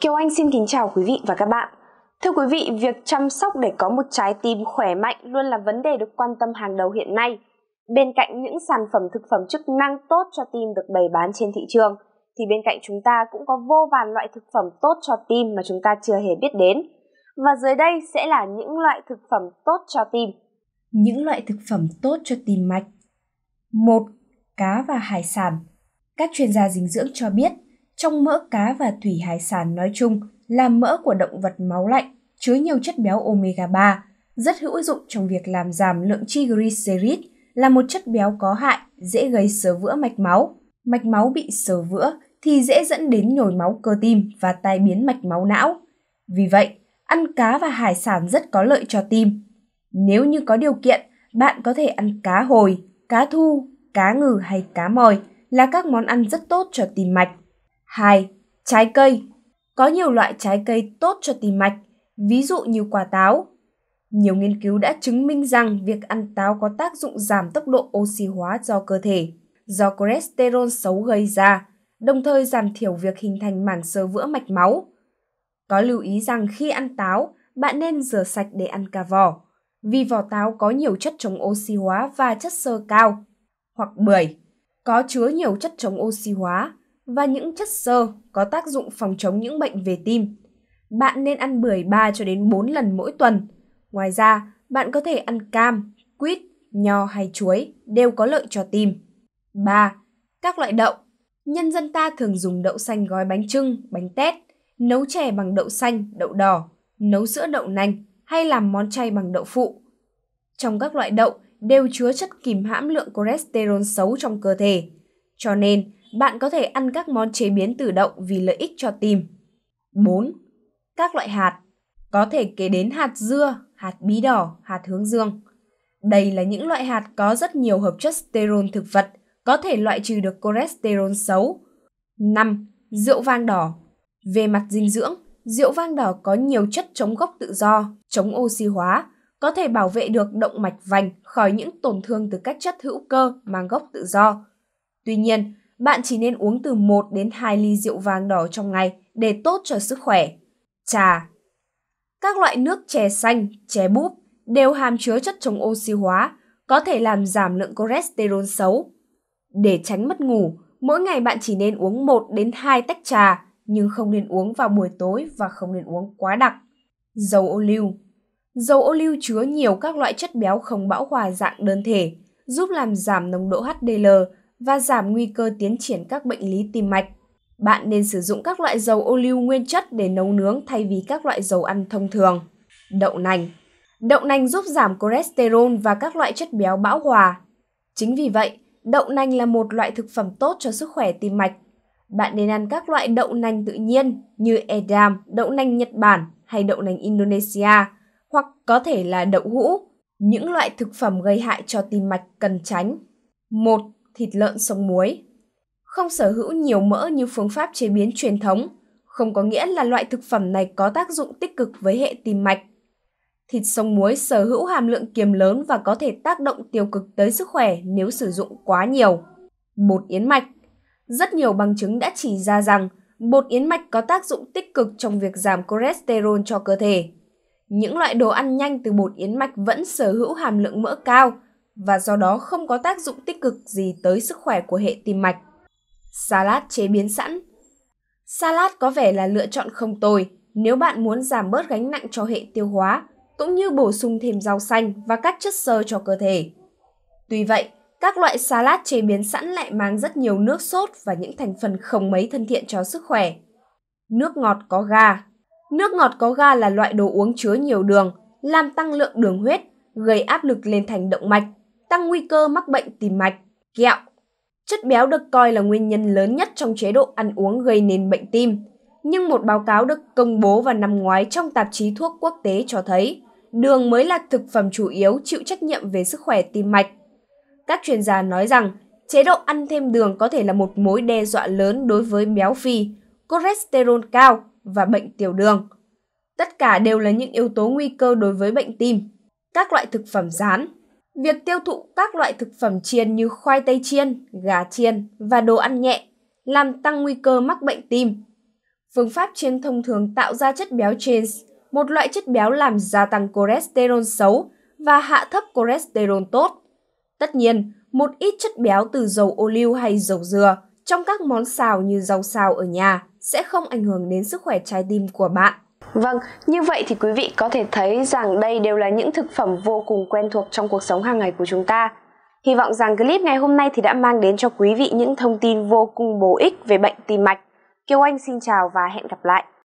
Kiều Anh xin kính chào quý vị và các bạn. Thưa quý vị, việc chăm sóc để có một trái tim khỏe mạnh luôn là vấn đề được quan tâm hàng đầu hiện nay. Bên cạnh những sản phẩm thực phẩm chức năng tốt cho tim được bày bán trên thị trường, thì bên cạnh chúng ta cũng có vô vàn loại thực phẩm tốt cho tim mà chúng ta chưa hề biết đến. Và dưới đây sẽ là những loại thực phẩm tốt cho tim. Những loại thực phẩm tốt cho tim mạch. Một, Cá và hải sản. Các chuyên gia dinh dưỡng cho biết trong mỡ cá và thủy hải sản nói chung là mỡ của động vật máu lạnh, chứa nhiều chất béo omega 3, rất hữu dụng trong việc làm giảm lượng triglycerid, là một chất béo có hại, dễ gây sờ vữa mạch máu. Mạch máu bị sờ vữa thì dễ dẫn đến nhồi máu cơ tim và tai biến mạch máu não. Vì vậy, ăn cá và hải sản rất có lợi cho tim. Nếu như có điều kiện, bạn có thể ăn cá hồi, cá thu, cá ngừ hay cá mòi là các món ăn rất tốt cho tim mạch. 2. Trái cây. Có nhiều loại trái cây tốt cho tim mạch, ví dụ như quả táo. Nhiều nghiên cứu đã chứng minh rằng việc ăn táo có tác dụng giảm tốc độ oxy hóa do cơ thể, do cholesterol xấu gây ra, đồng thời giảm thiểu việc hình thành mảng sơ vữa mạch máu. Có lưu ý rằng khi ăn táo, bạn nên rửa sạch để ăn cả vỏ, vì vỏ táo có nhiều chất chống oxy hóa và chất xơ cao. Hoặc bưởi, có chứa nhiều chất chống oxy hóa, và những chất xơ có tác dụng phòng chống những bệnh về tim. Bạn nên ăn bưởi 3 cho đến 4 lần mỗi tuần. Ngoài ra, bạn có thể ăn cam, quýt, nho hay chuối đều có lợi cho tim. 3. Các loại đậu. Nhân dân ta thường dùng đậu xanh gói bánh trưng, bánh tét, nấu chè bằng đậu xanh, đậu đỏ, nấu sữa đậu nành hay làm món chay bằng đậu phụ. Trong các loại đậu đều chứa chất kìm hãm lượng cholesterol xấu trong cơ thể, cho nên, bạn có thể ăn các món chế biến tự động vì lợi ích cho tim. 4. Các loại hạt có thể kể đến hạt dưa, hạt bí đỏ, hạt hướng dương. Đây là những loại hạt có rất nhiều hợp chất sterol thực vật, có thể loại trừ được cholesterol xấu. 5. Rượu vang đỏ Về mặt dinh dưỡng, rượu vang đỏ có nhiều chất chống gốc tự do, chống oxy hóa, có thể bảo vệ được động mạch vành khỏi những tổn thương từ các chất hữu cơ mang gốc tự do, Tuy nhiên, bạn chỉ nên uống từ 1 đến 2 ly rượu vang đỏ trong ngày để tốt cho sức khỏe. Trà Các loại nước chè xanh, chè búp đều hàm chứa chất chống oxy hóa, có thể làm giảm lượng cholesterol xấu. Để tránh mất ngủ, mỗi ngày bạn chỉ nên uống 1 đến 2 tách trà, nhưng không nên uống vào buổi tối và không nên uống quá đặc. Dầu ô liu Dầu ô liu chứa nhiều các loại chất béo không bão hòa dạng đơn thể, giúp làm giảm nồng độ HDL và giảm nguy cơ tiến triển các bệnh lý tim mạch. Bạn nên sử dụng các loại dầu ô liu nguyên chất để nấu nướng thay vì các loại dầu ăn thông thường. Đậu nành Đậu nành giúp giảm cholesterol và các loại chất béo bão hòa. Chính vì vậy, đậu nành là một loại thực phẩm tốt cho sức khỏe tim mạch. Bạn nên ăn các loại đậu nành tự nhiên như edam, đậu nành Nhật Bản hay đậu nành Indonesia hoặc có thể là đậu hũ. Những loại thực phẩm gây hại cho tim mạch cần tránh. 1 thịt lợn sống muối. Không sở hữu nhiều mỡ như phương pháp chế biến truyền thống, không có nghĩa là loại thực phẩm này có tác dụng tích cực với hệ tim mạch. Thịt sông muối sở hữu hàm lượng kiềm lớn và có thể tác động tiêu cực tới sức khỏe nếu sử dụng quá nhiều. Bột yến mạch Rất nhiều bằng chứng đã chỉ ra rằng bột yến mạch có tác dụng tích cực trong việc giảm cholesterol cho cơ thể. Những loại đồ ăn nhanh từ bột yến mạch vẫn sở hữu hàm lượng mỡ cao, và do đó không có tác dụng tích cực gì tới sức khỏe của hệ tim mạch. Salad chế biến sẵn Salad có vẻ là lựa chọn không tồi nếu bạn muốn giảm bớt gánh nặng cho hệ tiêu hóa, cũng như bổ sung thêm rau xanh và các chất xơ cho cơ thể. Tuy vậy, các loại salad chế biến sẵn lại mang rất nhiều nước sốt và những thành phần không mấy thân thiện cho sức khỏe. Nước ngọt có ga Nước ngọt có ga là loại đồ uống chứa nhiều đường, làm tăng lượng đường huyết, gây áp lực lên thành động mạch tăng nguy cơ mắc bệnh tim mạch, kẹo. Chất béo được coi là nguyên nhân lớn nhất trong chế độ ăn uống gây nên bệnh tim, nhưng một báo cáo được công bố vào năm ngoái trong tạp chí thuốc quốc tế cho thấy đường mới là thực phẩm chủ yếu chịu trách nhiệm về sức khỏe tim mạch. Các chuyên gia nói rằng chế độ ăn thêm đường có thể là một mối đe dọa lớn đối với béo phì, cholesterol cao và bệnh tiểu đường. Tất cả đều là những yếu tố nguy cơ đối với bệnh tim. Các loại thực phẩm rán, Việc tiêu thụ các loại thực phẩm chiên như khoai tây chiên, gà chiên và đồ ăn nhẹ làm tăng nguy cơ mắc bệnh tim. Phương pháp chiên thông thường tạo ra chất béo trans, một loại chất béo làm gia tăng cholesterol xấu và hạ thấp cholesterol tốt. Tất nhiên, một ít chất béo từ dầu ô liu hay dầu dừa trong các món xào như rau xào ở nhà sẽ không ảnh hưởng đến sức khỏe trái tim của bạn. Vâng, như vậy thì quý vị có thể thấy rằng đây đều là những thực phẩm vô cùng quen thuộc trong cuộc sống hàng ngày của chúng ta. Hy vọng rằng clip ngày hôm nay thì đã mang đến cho quý vị những thông tin vô cùng bổ ích về bệnh tim mạch. Kiều Anh xin chào và hẹn gặp lại.